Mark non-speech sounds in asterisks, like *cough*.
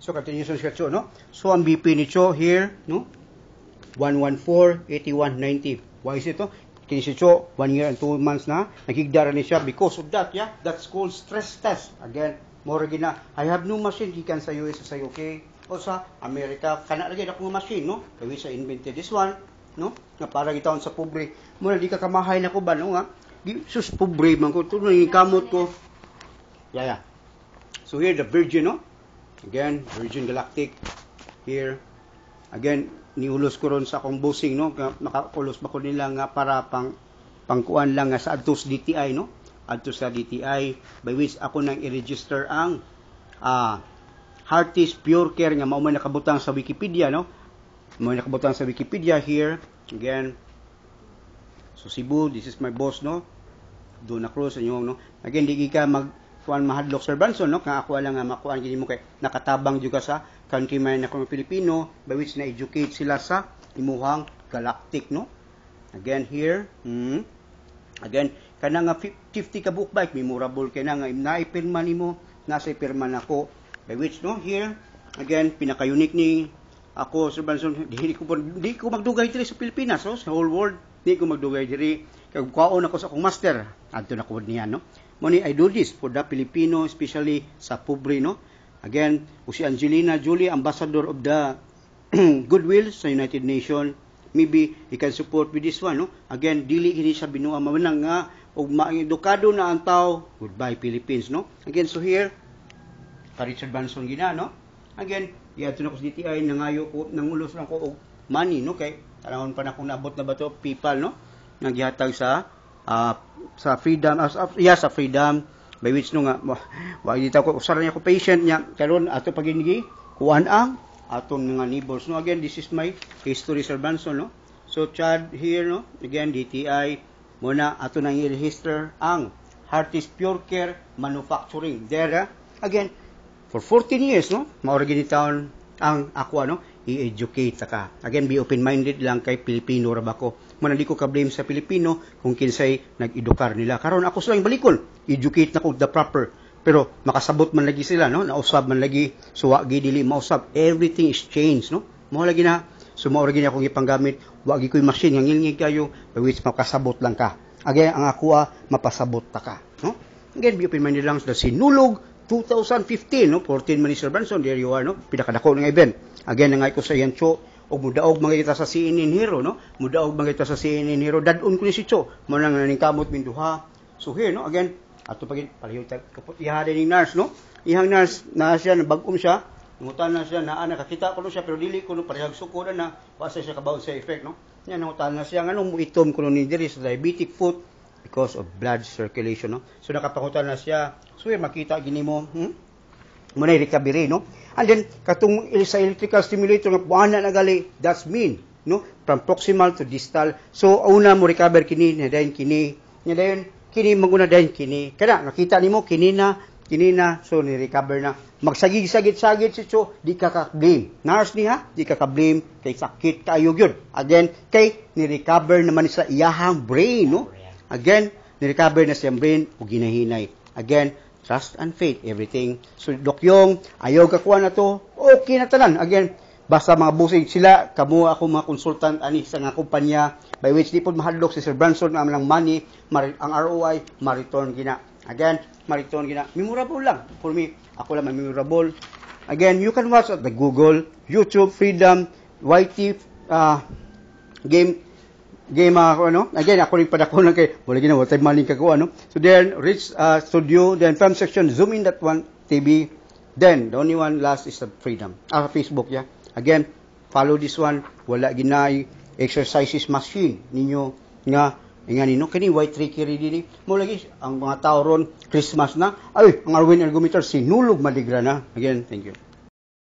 So, continuation siya Cho, no? So, ang BP ni Cho here, no? 114, 8190. Why is ito? no? Kini si Cho, one year and two months na, nagigdara ni siya because of that, yeah? That's called stress test. Again, more na, I have no machine gikan sa US sa UK o sa Amerika. Kana lagi ako nga machine, no? Kaya sa invented this one, no? Nga para gitaon sa pobre. Muna, di ka kamahay na ko ba, no? Nga? Sus, pobre man ko. Ito, kamot ko. Yeah, yeah. So here, the virgin, no? Again, Virgin Galactic here. Again, niulos ko ron sa akong busing, no? Nakakulos ba ko nila nga ah, para pang pangkuan lang nga ah, sa Adtos DTI, no? Adtos sa DTI by which ako nang i-register ang ah uh, Heartis Pure Care nga mao man nakabutang sa Wikipedia, no? Mao nakabutang sa Wikipedia here. Again, so Cebu, this is my boss, no? Do na Cruz, ano, no? Again, di ka mag kuan mahadlok Sir Branson no kang ako lang nga ah, makuan gini mo kay nakatabang juga sa country man na kung Pilipino by which na educate sila sa imuhang galactic no again here hmm, again kana nga 50 ka book bike memorable kay na nga naipirma nimo nga sa pirma nako by which no here again pinaka unique ni ako Sir Branson di ko di ko magdugay diri sa Pilipinas no sa whole world di ko magdugay diri Kag kuwaon ako sa akong master. Adto na kuwad niya, no? Muni, I do this for the Filipino, especially sa pobre, no? Again, o si Angelina Jolie, ambassador of the *clears throat* goodwill sa United Nations. Maybe you can support with this one, no? Again, dili ini siya binuang mamanang nga og maedukado na ang tao. Goodbye Philippines, no? Again, so here, ka Richard Branson gina, no? Again, iadto na ko sa DTI, nangayo ko, nangulos lang ko og money, no? Kay, tanahon pa na kung naabot na ba to, people, no? naghatag sa uh, sa freedom as uh, yeah, sa freedom by which no nga wa dito ko usar niya ko patient niya karon ato paginigi kuan ang aton mga neighbors no again this is my history sir Banson no so Chad here no again DTI muna ato nang i-register ang Heartist Pure Care Manufacturing there ah, again for 14 years no maura ginitaon ang ako ano i-educate ka again be open minded lang kay Pilipino ra ba ko manali ko ka-blame sa Pilipino kung kinsay nag-edukar nila. Karon ako sila yung balikon, educate na ko the proper. Pero makasabot man lagi sila, no? Nausab man lagi, suwa so, gi dili mausab. Everything is changed, no? Mo lagi na sumaura gina akong ipanggamit, wa gi ko'y machine nga ngilngig kayo, which makasabot lang ka. Again, ang akoa ah, mapasabot ta ka, no? Again, be open-minded lang sa sinulog 2015, no? 14 Minister Branson, there you are, no? pidakadako ng event. Again, nga ko sa iyan, o mudaog mga sa si hero no mudaog mga sa si hero dadun ko ni si Cho mo nang naningkamot min duha so here no again ato pagin palayo ta kapot ihada ning nurse no ihang nurse na siya bagum siya Nangutan na siya na ah, nakakita ko siya pero dili ko no parehag suko na na wasa siya kabaw sa effect no. Nya nangutan na siya ngano mo itom ko ni diri sa diabetic foot because of blood circulation no. So nakapangutan na siya. So makita gini mo hmm? Muna recovery no. And then, katong sa electrical stimulator nga buwana na gali, that's mean, no? From proximal to distal. So, una mo recover kini, na dayon kini, na dayon, kini maguna dayon kini. Kana, nakita nimo kini na, kini na, so ni-recover na. Magsagig-sagit-sagit si so, di ka ka-blame. Nurse niya, di ka ka-blame, kay sakit kayo yun. Again, kay ni-recover naman sa iyahang brain, no? Again, ni-recover na siyang brain o ginahinay. Again, Trust and faith, everything. So, dokyong, ayaw kuha na to, okay na tanan. Again, basta mga busing sila, kamo ako mga consultant ani sa nga kumpanya by which di pod mahalok si Sir Branson ang lang money, mar- ang ROI, ma-return gina. Again, ma-return gina. Memorable lang. For me, ako lang memorable. Again, you can watch at the Google, YouTube, Freedom, YT, uh, Game, game ako ano again ako rin padakunan kay wala ginawa time maling ko ano so then reach uh, studio then film section zoom in that one TV then the only one last is the freedom ah Facebook yeah again follow this one wala ginay exercises machine ninyo nga nga nino kini white tricky rin dini mo lagi ang mga tao ron Christmas na ay ang Arwin ergometer sinulog maligra na again thank you